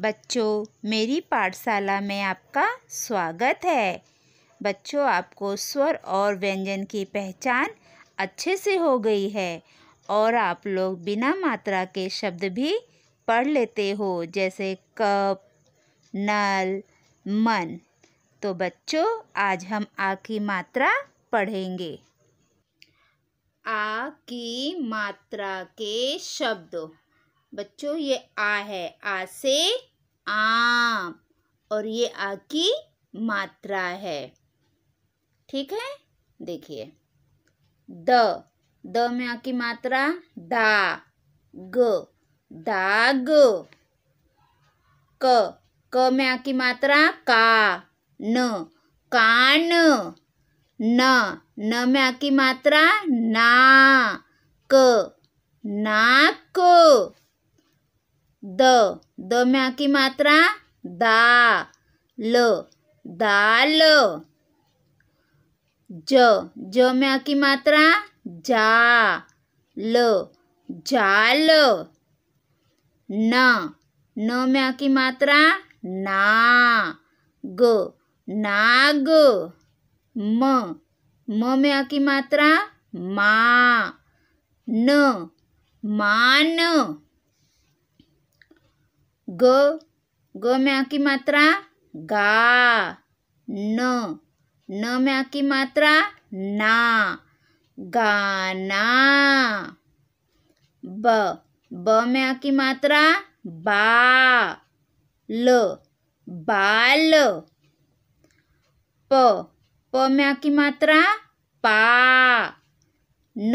बच्चों मेरी पाठशाला में आपका स्वागत है बच्चों आपको स्वर और व्यंजन की पहचान अच्छे से हो गई है और आप लोग बिना मात्रा के शब्द भी पढ़ लेते हो जैसे कप नल मन तो बच्चों आज हम आ की मात्रा पढ़ेंगे आ की मात्रा के शब्द बच्चों ये आ है आ से आम और ये आ की मात्रा है ठीक है देखिए द द में आ की मात्रा दा ग दाग क क में आ की मात्रा का न कान न न में आ की मात्रा ना क नाक द द में की मात्रा दा ल दाल ज ज में आकी की मात्रा जा ल जाल न न में आकी की मात्रा ना ग नाग म म में आकी की मात्रा मा न मान ग ग में आ की मात्रा गा न न में आ की मात्रा ना गाना ब ब में आ की मात्रा बा ल बाल प प में आ की मात्रा पा न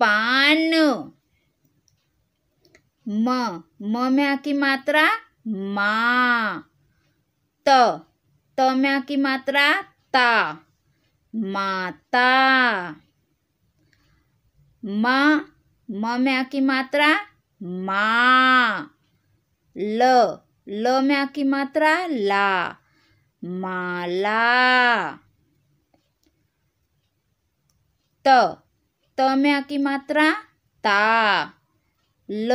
पान म म में आ की मात्रा मा त त में आ की मात्रा ता माता मा म में आ की मात्रा मा ल ल में आ की मात्रा ला माला त त में आ की मात्रा ता ल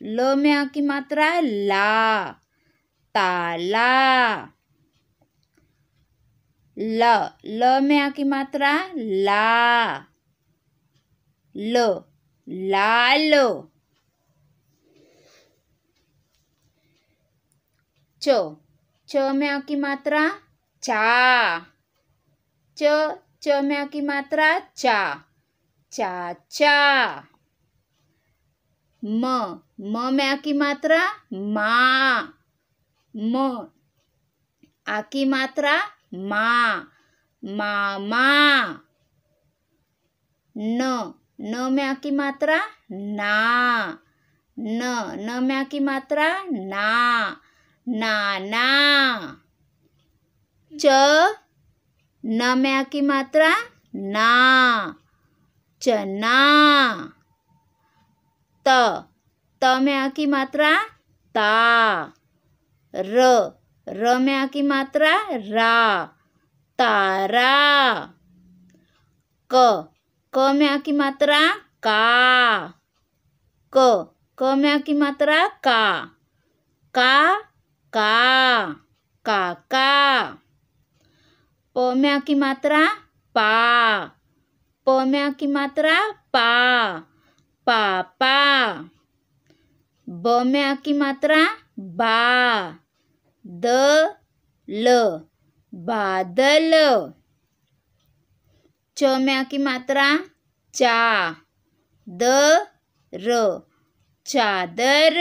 ल में आ की मात्रा है ला ताला ल ल में आ की मात्रा ला लो लाल च च में आ की मात्रा चा च च में आ की मात्रा चा चाचा म म में आकी मात्रा मा म आकी मात्रा मा मा मा न न में आकी मात्रा ना न न में आकी मात्रा ना ना ना च न में आकी मात्रा ना चना ta me aki matra ta r r me aki matra ra tara, ra k k me aki matra ka k k me aki matra ka ka ka ka ka po me aki matra pa po me aki matra pa पापा ब में आ की मात्रा बा the law बादल च में आ की मात्रा चा द र चादर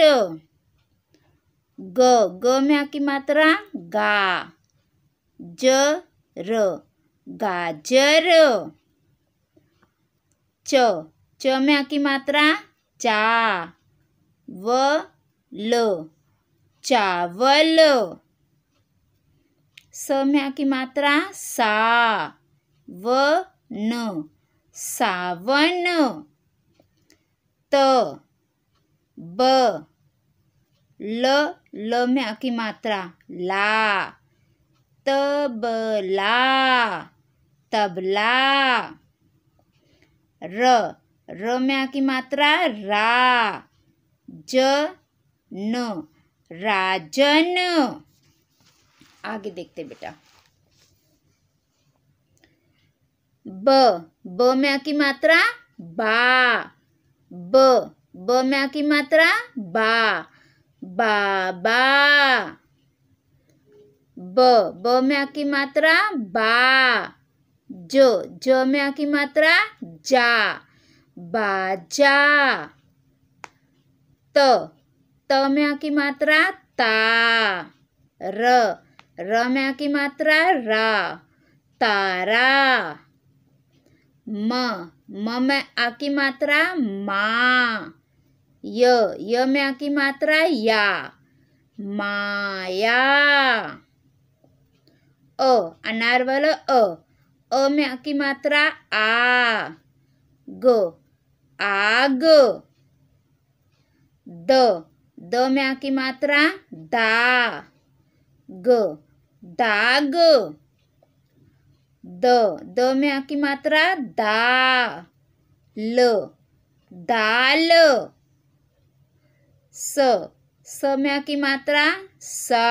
ग ग में आ की मात्रा गा ज र गाजर च च में आ की मात्रा चा व ल चावल स में आ की मात्रा सा व न सावन त ब ल ल में आ की मात्रा ला तबला तबला र र में की मात्रा रा ज न राजन आगे देखते बेटा ब ब में आ की मात्रा बा ब ब में आ की मात्रा बा बा ब ब में आ की मात्रा बा ज ज में आ की मात्रा जा बाजा त त में आकी मात्रा ता र र में आकी मात्रा रा तारा म म में आकी मात्रा मा य य में आकी मात्रा या माया अ अनार वाला अ अ में आकी मात्रा आ ग आग द द में आ की मात्रा दा ग दाग द द में आ की मात्रा दा ल दाल स स में आ की मात्रा सा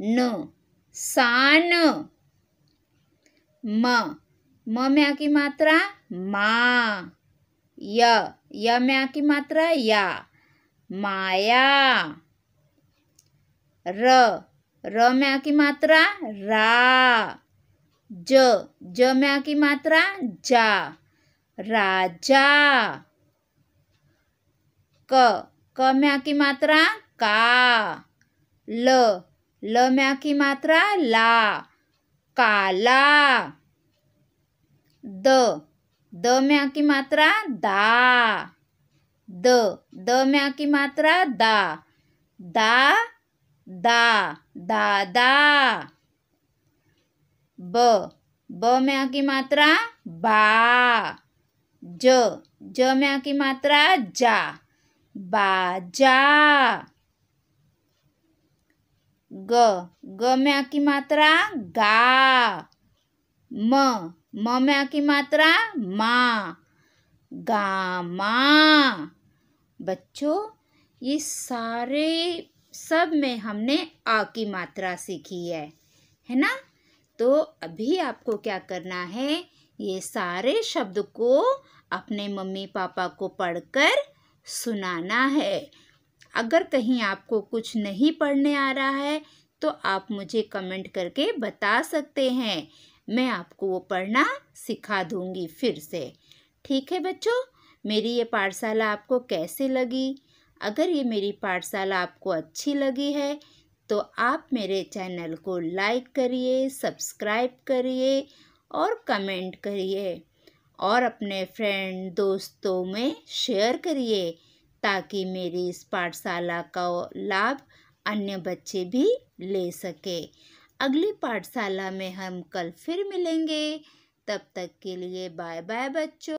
न सान म म में आ की मात्रा मा य य में की मात्रा या माया र र में की मात्रा रा ज ज में की मात्रा जा राजा क क में की मात्रा का ल ल में की मात्रा ला काला द द में आ की मात्रा दा द द में आ की मात्रा दा दा दा दा दा ब ब में आ की मात्रा बा ज ज में आ की मात्रा जा बाजा ग ग में आ की मात्रा गा म म में आ की मात्रा माँ मा बच्चों ये सारे सब में हमने आ की मात्रा सीखी है है ना तो अभी आपको क्या करना है ये सारे शब्द को अपने मम्मी पापा को पढ़कर सुनाना है अगर कहीं आपको कुछ नहीं पढ़ने आ रहा है तो आप मुझे कमेंट करके बता सकते हैं मैं आपको वो पढ़ना सिखा दूंगी फिर से ठीक है बच्चों मेरी ये पाठशाला आपको कैसे लगी अगर ये मेरी पाठशाला आपको अच्छी लगी है तो आप मेरे चैनल को लाइक करिए सब्सक्राइब करिए और कमेंट करिए और अपने फ्रेंड दोस्तों में शेयर करिए ताकि मेरी इस पाठशाला का लाभ अन्य बच्चे भी ले सके अगली पाठशाला में हम कल फिर मिलेंगे तब तक के लिए बाय बाय बच्चों